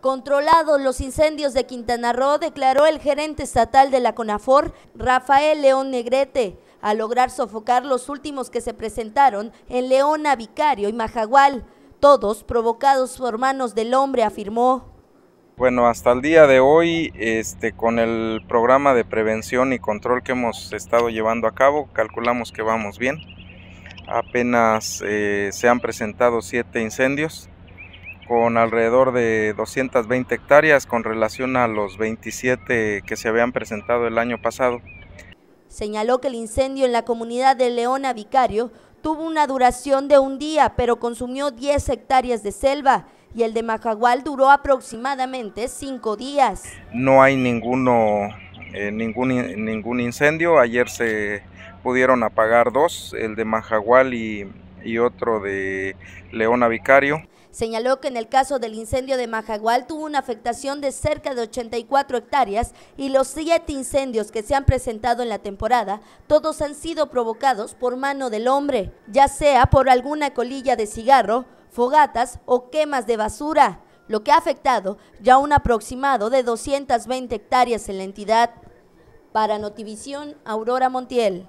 Controlados los incendios de Quintana Roo, declaró el gerente estatal de la CONAFOR, Rafael León Negrete, al lograr sofocar los últimos que se presentaron en Leona, Vicario y Majagual, todos provocados por manos del hombre, afirmó. Bueno, hasta el día de hoy, este, con el programa de prevención y control que hemos estado llevando a cabo, calculamos que vamos bien. Apenas eh, se han presentado siete incendios, con alrededor de 220 hectáreas con relación a los 27 que se habían presentado el año pasado. Señaló que el incendio en la comunidad de Leona Vicario tuvo una duración de un día, pero consumió 10 hectáreas de selva y el de Majagual duró aproximadamente 5 días. No hay ninguno, eh, ningún, ningún incendio. Ayer se pudieron apagar dos, el de Majagual y, y otro de Leona Vicario. Señaló que en el caso del incendio de Majagual tuvo una afectación de cerca de 84 hectáreas y los siete incendios que se han presentado en la temporada, todos han sido provocados por mano del hombre, ya sea por alguna colilla de cigarro, fogatas o quemas de basura, lo que ha afectado ya un aproximado de 220 hectáreas en la entidad. Para Notivisión, Aurora Montiel.